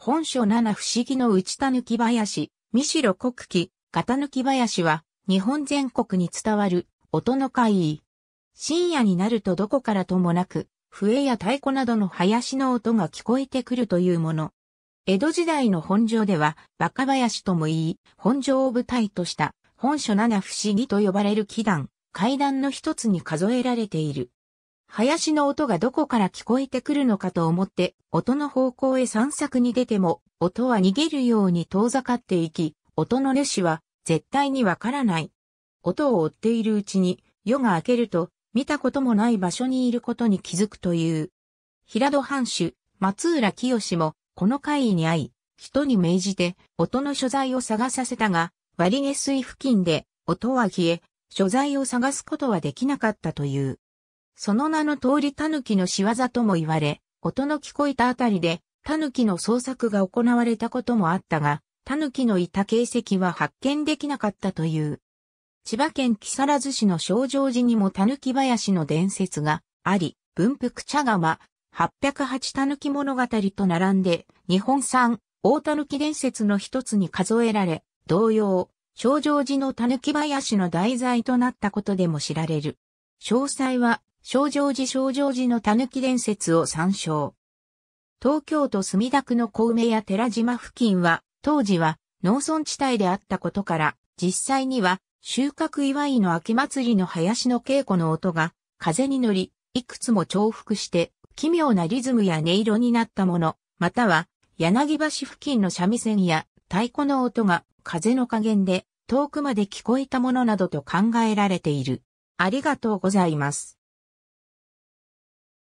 本書七不思議の内田抜き林、三代国旗、型抜き林は、日本全国に伝わる、音の会深夜になるとどこからともなく、笛や太鼓などの林の音が聞こえてくるというもの。江戸時代の本庄では、若林とも言い、本庄を舞台とした、本書七不思議と呼ばれる祈願、階段の一つに数えられている。林の音がどこから聞こえてくるのかと思って、音の方向へ散策に出ても、音は逃げるように遠ざかっていき、音の主は絶対にわからない。音を追っているうちに、夜が明けると、見たこともない場所にいることに気づくという。平戸藩主、松浦清も、この会議に会い、人に命じて、音の所在を探させたが、割下水付近で、音は消え、所在を探すことはできなかったという。その名の通り狸の仕業とも言われ、音の聞こえたあたりで、狸の捜索が行われたこともあったが、狸のいた形跡は発見できなかったという。千葉県木更津市の正常寺にも狸林の伝説があり、文福茶川、808狸物語と並んで、日本産、大狸伝説の一つに数えられ、同様、正常寺の狸林の題材となったことでも知られる。詳細は正常寺正常寺の狸伝説を参照。東京都墨田区の小梅や寺島付近は、当時は農村地帯であったことから、実際には収穫祝いの秋祭りの林の稽古の音が風に乗り、いくつも重複して奇妙なリズムや音色になったもの、または柳橋付近の三味線や太鼓の音が風の加減で遠くまで聞こえたものなどと考えられている。ありがとうございます。